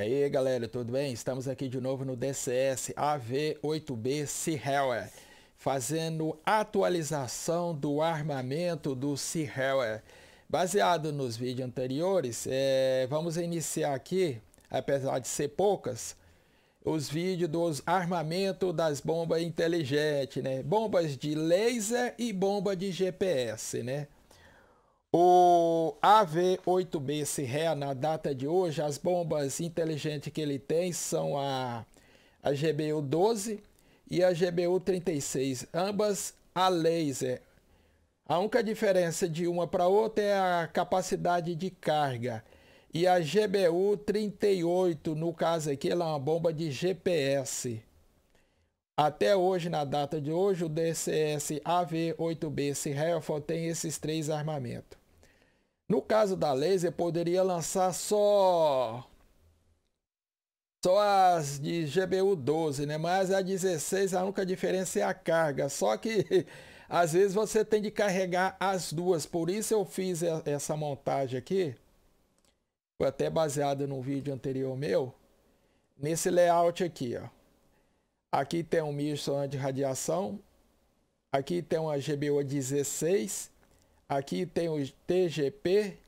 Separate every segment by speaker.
Speaker 1: E aí galera, tudo bem? Estamos aqui de novo no DCS AV8B Seahawk, é. fazendo atualização do armamento do Seahawk. É. Baseado nos vídeos anteriores, é, vamos iniciar aqui, apesar de ser poucas, os vídeos dos armamentos das bombas inteligentes, né? Bombas de laser e bomba de GPS, né? O AV-8B Sirrea, na data de hoje, as bombas inteligentes que ele tem são a, a GBU-12 e a GBU-36, ambas a laser. A única diferença de uma para outra é a capacidade de carga. E a GBU-38, no caso aqui, ela é uma bomba de GPS. Até hoje, na data de hoje, o DCS AV-8B só tem esses três armamentos. No caso da laser, poderia lançar só só as de GBU 12, né? Mas a 16 a única diferença é a carga. Só que às vezes você tem de carregar as duas. Por isso eu fiz essa montagem aqui. Foi até baseada no vídeo anterior meu. Nesse layout aqui, ó. Aqui tem um misto de radiação. Aqui tem uma GBU 16 Aqui tem o TGP.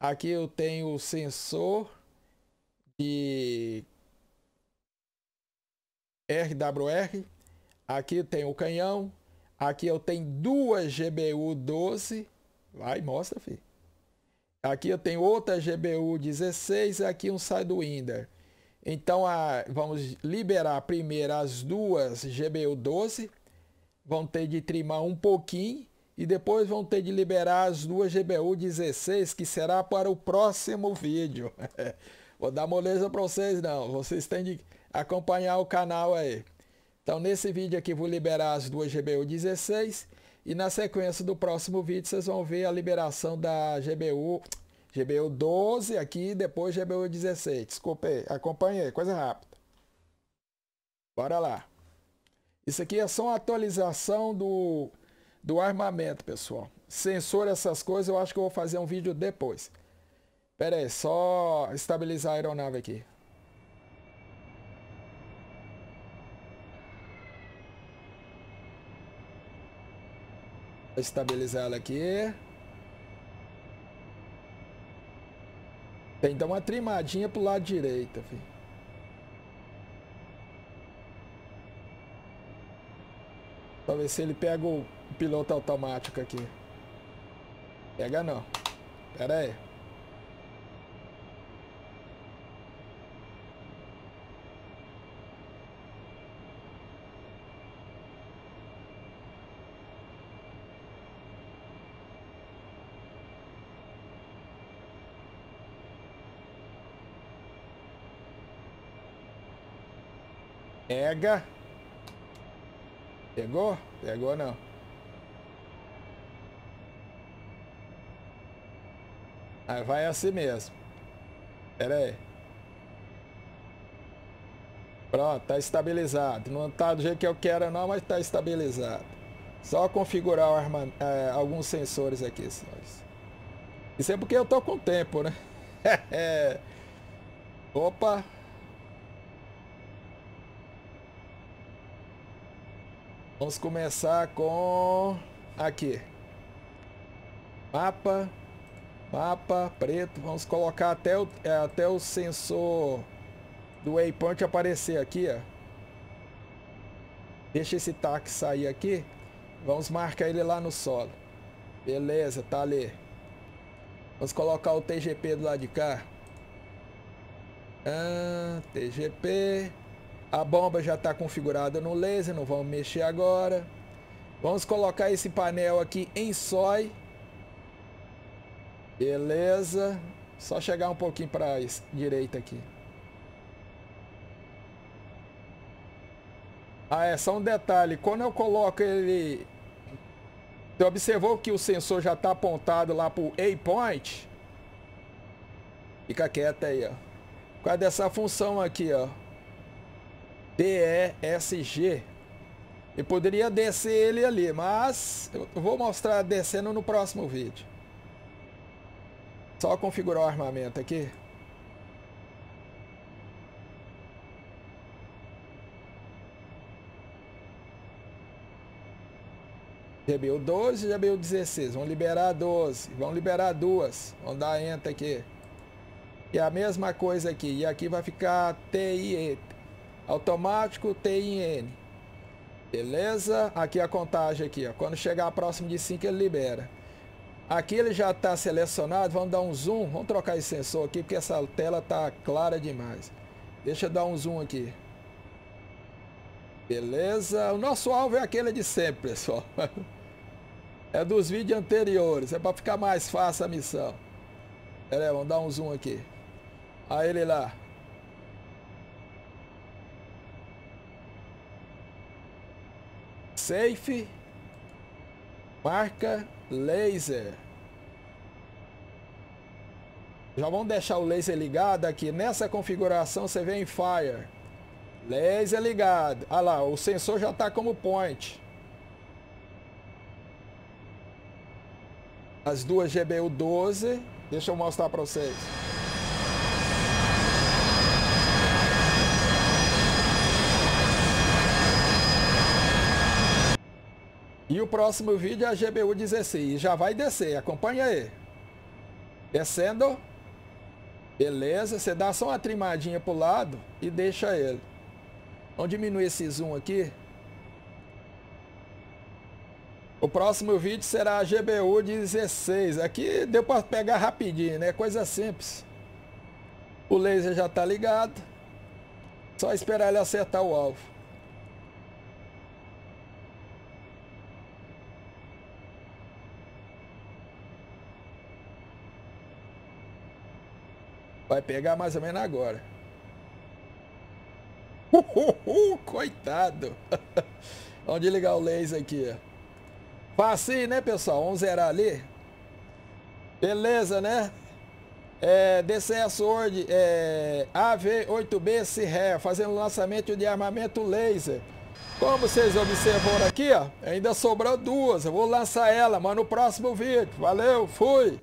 Speaker 1: Aqui eu tenho o sensor de RWR. Aqui tem o canhão. Aqui eu tenho duas GBU 12. Vai, mostra, filho. Aqui eu tenho outra GBU 16 e aqui um Sidewinder. Então, a, vamos liberar primeiro as duas GBU 12. Vão ter de trimar um pouquinho e depois vão ter de liberar as duas GBU 16, que será para o próximo vídeo. Vou dar moleza para vocês não, vocês têm de acompanhar o canal aí. Então nesse vídeo aqui vou liberar as duas GBU 16 e na sequência do próximo vídeo vocês vão ver a liberação da GBU GBU 12 aqui e depois GBU 16. Desculpa aí, acompanhei, coisa rápida. Bora lá. Isso aqui é só uma atualização do do armamento, pessoal. Sensor, essas coisas, eu acho que eu vou fazer um vídeo depois. Pera aí, só estabilizar a aeronave aqui. Estabilizar ela aqui. Tem que dar uma trimadinha pro lado direito, filho. Pra ver se ele pega o piloto automático aqui. Pega não. Pera aí. Pega. Pegou? Pegou não. Aí ah, vai assim mesmo. Pera aí. Pronto, tá estabilizado. Não tá do jeito que eu quero não, mas tá estabilizado. Só configurar arma, é, alguns sensores aqui, senhores. Isso é porque eu tô com tempo, né? É. Opa! Vamos começar com... Aqui. Mapa. Mapa preto. Vamos colocar até o, é, até o sensor do waypoint aparecer aqui, ó. Deixa esse táxi sair aqui. Vamos marcar ele lá no solo. Beleza, tá ali. Vamos colocar o TGP do lado de cá. Ah, TGP. A bomba já está configurada no laser, não vamos mexer agora. Vamos colocar esse painel aqui em sói. Beleza. Só chegar um pouquinho para a direita aqui. Ah, é só um detalhe. Quando eu coloco ele... Você observou que o sensor já está apontado lá para o A-Point? Fica quieto aí, ó. Por causa dessa função aqui, ó. PESG. E poderia descer ele ali, mas eu vou mostrar descendo no próximo vídeo. Só configurar o armamento aqui. GBU 12 e GBU 16. Vão liberar 12. Vão liberar duas. Vão dar enter aqui. E a mesma coisa aqui. E aqui vai ficar TIE. Automático TIN. Beleza? Aqui a contagem aqui, ó. Quando chegar próximo de 5 ele libera. Aqui ele já está selecionado, vamos dar um zoom, vamos trocar esse sensor aqui porque essa tela está clara demais. Deixa eu dar um zoom aqui. Beleza? O nosso alvo é aquele de sempre, pessoal. é dos vídeos anteriores, é para ficar mais fácil a missão. Pera aí, vamos dar um zoom aqui. Aí ele lá. Safe. Marca laser. Já vamos deixar o laser ligado aqui. Nessa configuração você vem em Fire. Laser ligado. Ah lá, o sensor já está como point. As duas GBU 12. Deixa eu mostrar para vocês. E o próximo vídeo é a GBU 16. Já vai descer, acompanha aí. Descendo. Beleza, você dá só uma trimadinha pro lado e deixa ele. Vamos diminuir esse zoom aqui. O próximo vídeo será a GBU 16. Aqui deu para pegar rapidinho, né? Coisa simples. O laser já tá ligado. Só esperar ele acertar o alvo. Vai pegar mais ou menos agora. Uh, uh, uh, coitado. Onde ligar o laser aqui, ó. Passei, né, pessoal? Vamos zerar ali. Beleza, né? É, DCS World, é, AV8B Sirré, fazendo lançamento de armamento laser. Como vocês observaram aqui, ó, ainda sobrou duas. Eu vou lançar ela, mas no próximo vídeo. Valeu, fui!